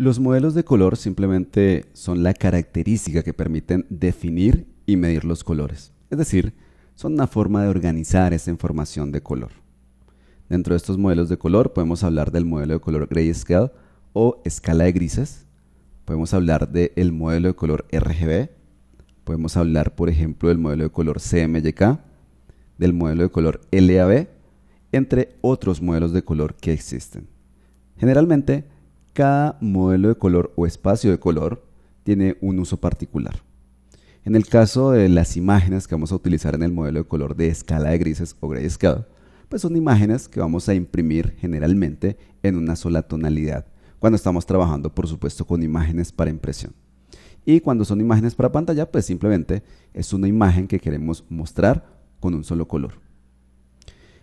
Los modelos de color simplemente son la característica que permiten definir y medir los colores, es decir, son una forma de organizar esa información de color. Dentro de estos modelos de color podemos hablar del modelo de color grayscale o escala de grises, podemos hablar del modelo de color RGB, podemos hablar por ejemplo del modelo de color CMYK, del modelo de color LAB, entre otros modelos de color que existen. Generalmente, cada modelo de color o espacio de color tiene un uso particular. En el caso de las imágenes que vamos a utilizar en el modelo de color de escala de grises o grayscale, pues son imágenes que vamos a imprimir generalmente en una sola tonalidad, cuando estamos trabajando por supuesto con imágenes para impresión. Y cuando son imágenes para pantalla, pues simplemente es una imagen que queremos mostrar con un solo color.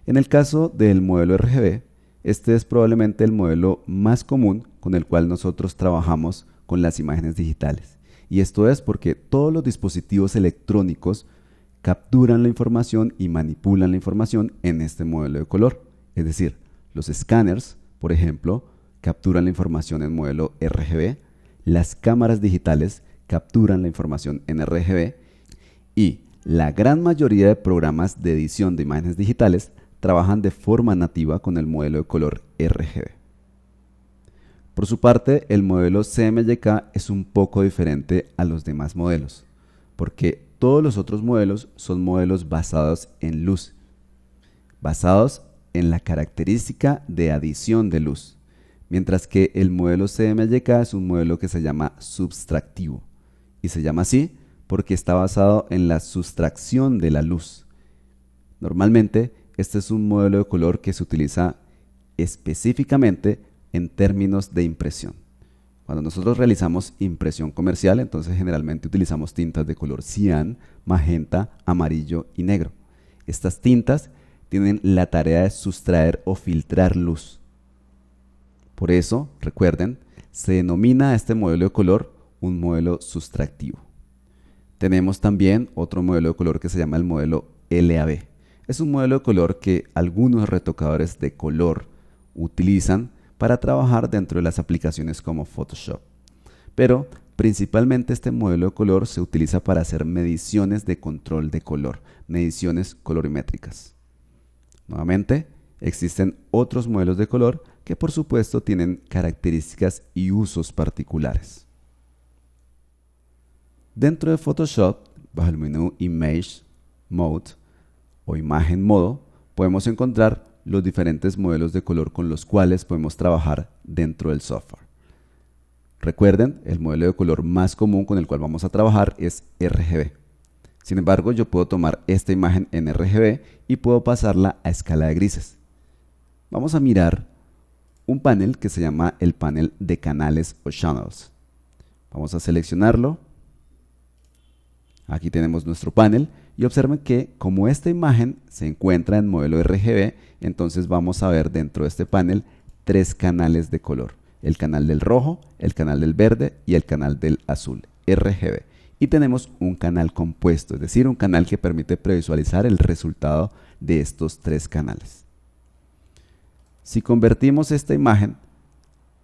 En el caso del modelo RGB, este es probablemente el modelo más común con el cual nosotros trabajamos con las imágenes digitales. Y esto es porque todos los dispositivos electrónicos capturan la información y manipulan la información en este modelo de color. Es decir, los escáneres, por ejemplo, capturan la información en modelo RGB, las cámaras digitales capturan la información en RGB y la gran mayoría de programas de edición de imágenes digitales trabajan de forma nativa con el modelo de color RGB. Por su parte, el modelo CMYK es un poco diferente a los demás modelos, porque todos los otros modelos son modelos basados en luz, basados en la característica de adición de luz, mientras que el modelo CMYK es un modelo que se llama subtractivo, y se llama así porque está basado en la sustracción de la luz. Normalmente, este es un modelo de color que se utiliza específicamente en términos de impresión. Cuando nosotros realizamos impresión comercial, entonces generalmente utilizamos tintas de color cian, magenta, amarillo y negro. Estas tintas tienen la tarea de sustraer o filtrar luz. Por eso, recuerden, se denomina a este modelo de color un modelo sustractivo. Tenemos también otro modelo de color que se llama el modelo LAB es un modelo de color que algunos retocadores de color utilizan para trabajar dentro de las aplicaciones como Photoshop. Pero principalmente este modelo de color se utiliza para hacer mediciones de control de color, mediciones colorimétricas. Nuevamente, existen otros modelos de color que por supuesto tienen características y usos particulares. Dentro de Photoshop, bajo el menú Image, Mode, o imagen modo, podemos encontrar los diferentes modelos de color con los cuales podemos trabajar dentro del software. Recuerden, el modelo de color más común con el cual vamos a trabajar es RGB. Sin embargo, yo puedo tomar esta imagen en RGB y puedo pasarla a escala de grises. Vamos a mirar un panel que se llama el panel de canales o channels. Vamos a seleccionarlo. Aquí tenemos nuestro panel y observen que como esta imagen se encuentra en modelo RGB, entonces vamos a ver dentro de este panel tres canales de color. El canal del rojo, el canal del verde y el canal del azul, RGB. Y tenemos un canal compuesto, es decir, un canal que permite previsualizar el resultado de estos tres canales. Si convertimos esta imagen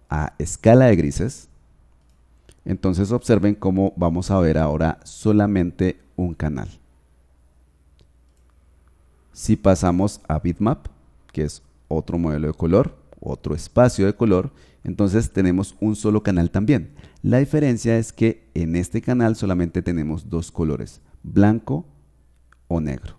a escala de grises, entonces observen cómo vamos a ver ahora solamente un canal. Si pasamos a bitmap, que es otro modelo de color, otro espacio de color, entonces tenemos un solo canal también. La diferencia es que en este canal solamente tenemos dos colores, blanco o negro.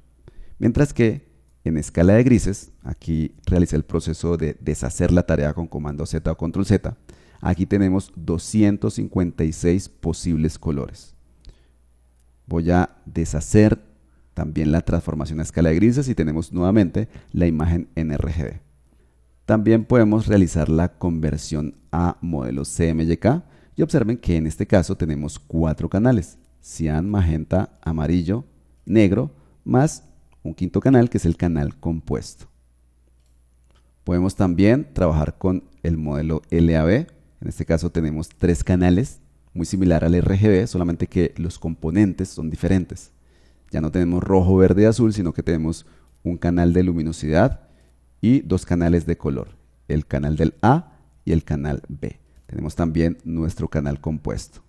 Mientras que en escala de grises, aquí realicé el proceso de deshacer la tarea con comando Z o control Z, aquí tenemos 256 posibles colores. Voy a deshacer también la transformación a escala de grises y tenemos nuevamente la imagen en RGB. También podemos realizar la conversión a modelo CMYK y observen que en este caso tenemos cuatro canales, cian, magenta, amarillo, negro, más un quinto canal que es el canal compuesto. Podemos también trabajar con el modelo LAB, en este caso tenemos tres canales, muy similar al RGB, solamente que los componentes son diferentes. Ya no tenemos rojo, verde y azul, sino que tenemos un canal de luminosidad y dos canales de color, el canal del A y el canal B. Tenemos también nuestro canal compuesto.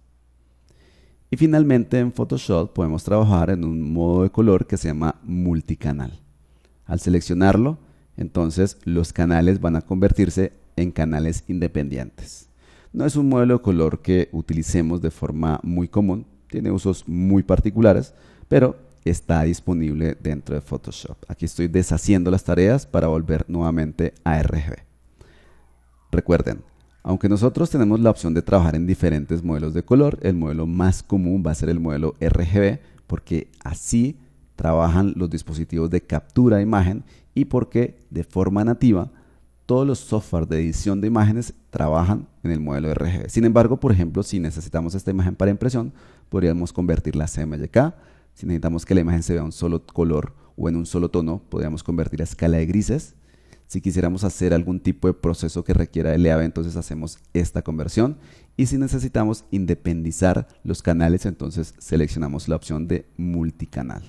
Y finalmente en Photoshop podemos trabajar en un modo de color que se llama multicanal. Al seleccionarlo, entonces los canales van a convertirse en canales independientes. No es un modelo de color que utilicemos de forma muy común, tiene usos muy particulares, pero está disponible dentro de Photoshop. Aquí estoy deshaciendo las tareas para volver nuevamente a RGB. Recuerden, aunque nosotros tenemos la opción de trabajar en diferentes modelos de color, el modelo más común va a ser el modelo RGB porque así trabajan los dispositivos de captura de imagen y porque de forma nativa todos los softwares de edición de imágenes trabajan en el modelo RGB. Sin embargo, por ejemplo, si necesitamos esta imagen para impresión, podríamos convertirla a CMYK, si necesitamos que la imagen se vea un solo color o en un solo tono, podríamos convertir a escala de grises. Si quisiéramos hacer algún tipo de proceso que requiera LAV, entonces hacemos esta conversión. Y si necesitamos independizar los canales, entonces seleccionamos la opción de multicanal.